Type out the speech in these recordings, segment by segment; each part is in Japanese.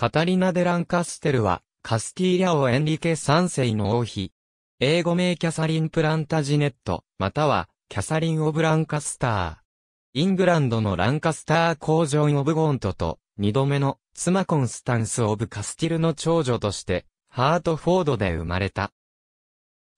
カタリナ・デ・ランカステルは、カスティーリャオ・エンリケ3世の王妃。英語名キャサリン・プランタジネット、または、キャサリン・オブ・ランカスター。イングランドのランカスター工場オブ・ゴントと、二度目の妻コンスタンス・オブ・カスティルの長女として、ハートフォードで生まれた。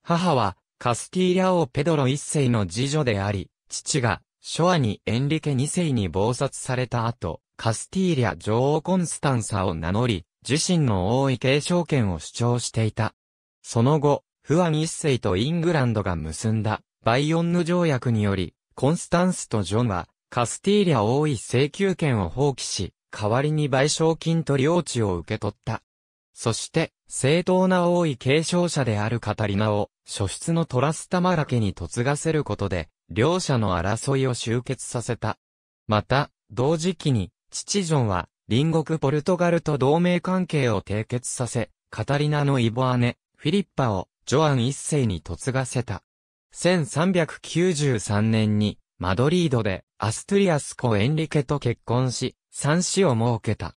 母は、カスティーリャオ・ペドロ一世の次女であり、父が、ショアにエンリケ二世に謀殺された後、カスティーリャ女王コンスタンサを名乗り、自身の王位継承権を主張していた。その後、フアン一世とイングランドが結んだ、バイオンヌ条約により、コンスタンスとジョンは、カスティーリャ王位請求権を放棄し、代わりに賠償金と領地を受け取った。そして、正当な王位継承者であるカタリナを、初出のトラスタマラ家に嫁がせることで、両者の争いを終結させた。また、同時期に、父ジョンは、隣国ポルトガルと同盟関係を締結させ、カタリナのイボ姉、フィリッパを、ジョアン一世に嫁がせた。1393年に、マドリードで、アストゥリアスコ・エンリケと結婚し、三子を設けた。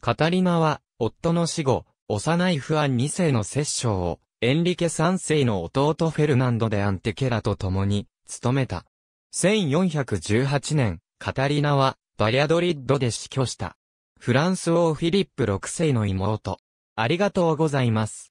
カタリナは、夫の死後、幼いフアン二世の摂政を、エンリケ三世の弟フェルナンド・でアンテケラと共に、務めた。1418年、カタリナは、バリアドリッドで死去した。フランス王フィリップ6世の妹。ありがとうございます。